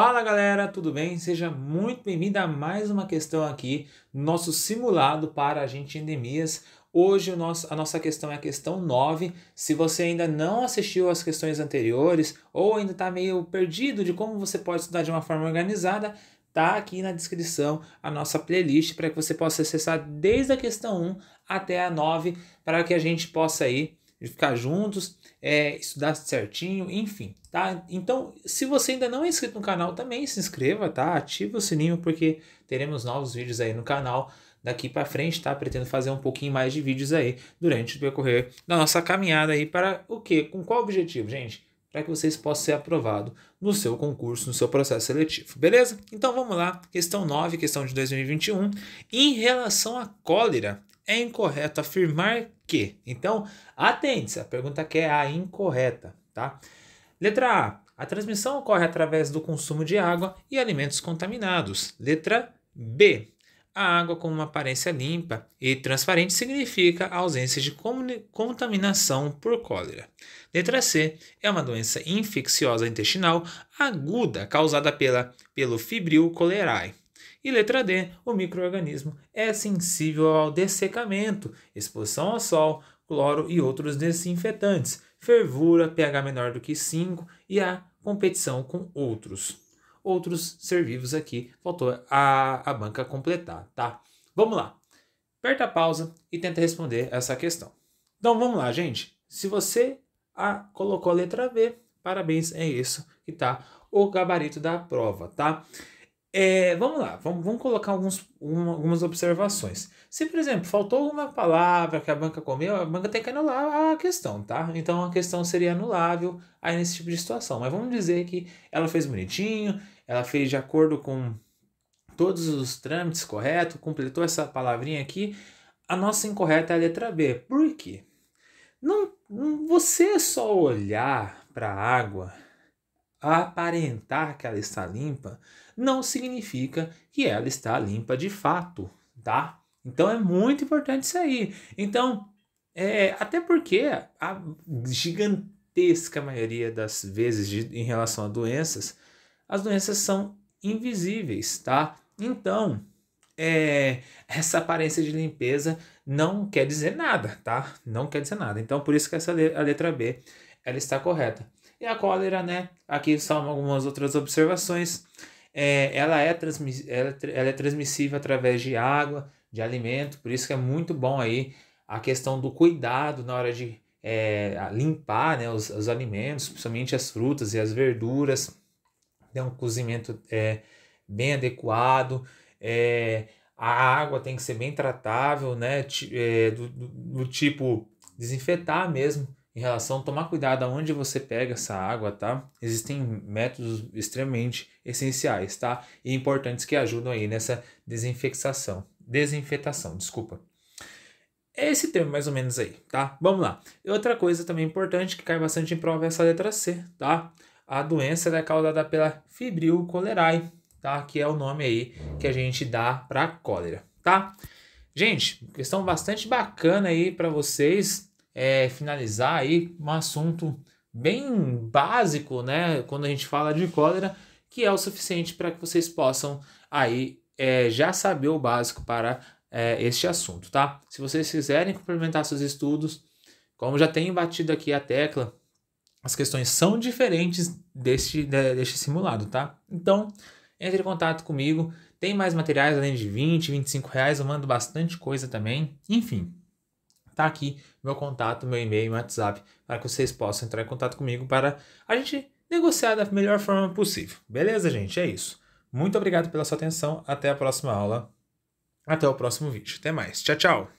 Fala galera, tudo bem? Seja muito bem-vindo a mais uma questão aqui, nosso simulado para a gente endemias. Hoje nosso, a nossa questão é a questão 9. Se você ainda não assistiu às questões anteriores ou ainda está meio perdido de como você pode estudar de uma forma organizada, tá aqui na descrição a nossa playlist para que você possa acessar desde a questão 1 até a 9 para que a gente possa aí de ficar juntos, é, estudar certinho, enfim, tá? Então, se você ainda não é inscrito no canal, também se inscreva, tá? Ative o sininho porque teremos novos vídeos aí no canal daqui para frente, tá? Pretendo fazer um pouquinho mais de vídeos aí durante o percorrer da nossa caminhada aí para o quê? Com qual objetivo, gente? Para que vocês possam ser aprovados no seu concurso, no seu processo seletivo, beleza? Então vamos lá, questão 9, questão de 2021, em relação à cólera é incorreto afirmar que. Então, atente-se, a pergunta que é a incorreta, tá? Letra A. A transmissão ocorre através do consumo de água e alimentos contaminados. Letra B. A água com uma aparência limpa e transparente significa a ausência de contaminação por cólera. Letra C é uma doença infecciosa intestinal aguda causada pela, pelo fibril cholerae. E letra D, o microorganismo é sensível ao dessecamento, exposição ao sol, cloro e outros desinfetantes, fervura, pH menor do que 5 e a competição com outros. Outros ser vivos aqui, faltou a, a banca completar, tá? Vamos lá. Aperta a pausa e tenta responder essa questão. Então vamos lá, gente. Se você a, ah, colocou a letra B, parabéns, é isso que tá o gabarito da prova, tá? É, vamos lá, vamos, vamos colocar alguns, algumas observações. Se, por exemplo, faltou alguma palavra que a banca comeu, a banca tem que anular a questão, tá? Então a questão seria anulável aí nesse tipo de situação. Mas vamos dizer que ela fez bonitinho, ela fez de acordo com todos os trâmites correto, completou essa palavrinha aqui. A nossa incorreta é a letra B. Por quê? Não, você é só olhar para a água aparentar que ela está limpa não significa que ela está limpa de fato, tá? Então é muito importante isso aí. Então, é, até porque a gigantesca maioria das vezes de, em relação a doenças, as doenças são invisíveis, tá? Então, é, essa aparência de limpeza não quer dizer nada, tá? Não quer dizer nada. Então, por isso que essa a letra B ela está correta. E a cólera, né? Aqui são algumas outras observações. É, ela, é transmiss... ela, é ela é transmissível através de água, de alimento, por isso que é muito bom aí a questão do cuidado na hora de é, limpar né, os, os alimentos, principalmente as frutas e as verduras, ter um cozimento é, bem adequado, é, a água tem que ser bem tratável, né, é, do, do, do tipo desinfetar mesmo em relação a tomar cuidado aonde você pega essa água, tá? Existem métodos extremamente essenciais, tá? E importantes que ajudam aí nessa desinfecção, desinfetação, desculpa. É esse termo mais ou menos aí, tá? Vamos lá. E outra coisa também importante que cai bastante em prova é essa letra C, tá? A doença é causada pela Fibril cholerae, tá? Que é o nome aí que a gente dá para cólera, tá? Gente, questão bastante bacana aí para vocês, é, finalizar aí um assunto bem básico, né? Quando a gente fala de cólera, que é o suficiente para que vocês possam aí é, já saber o básico para é, este assunto, tá? Se vocês quiserem complementar seus estudos, como já tenho batido aqui a tecla, as questões são diferentes deste, deste simulado, tá? Então, entre em contato comigo. Tem mais materiais além de 20, 25 reais, eu mando bastante coisa também. Enfim, tá aqui meu contato, meu e-mail, meu WhatsApp, para que vocês possam entrar em contato comigo para a gente negociar da melhor forma possível. Beleza, gente? É isso. Muito obrigado pela sua atenção. Até a próxima aula. Até o próximo vídeo. Até mais. Tchau, tchau.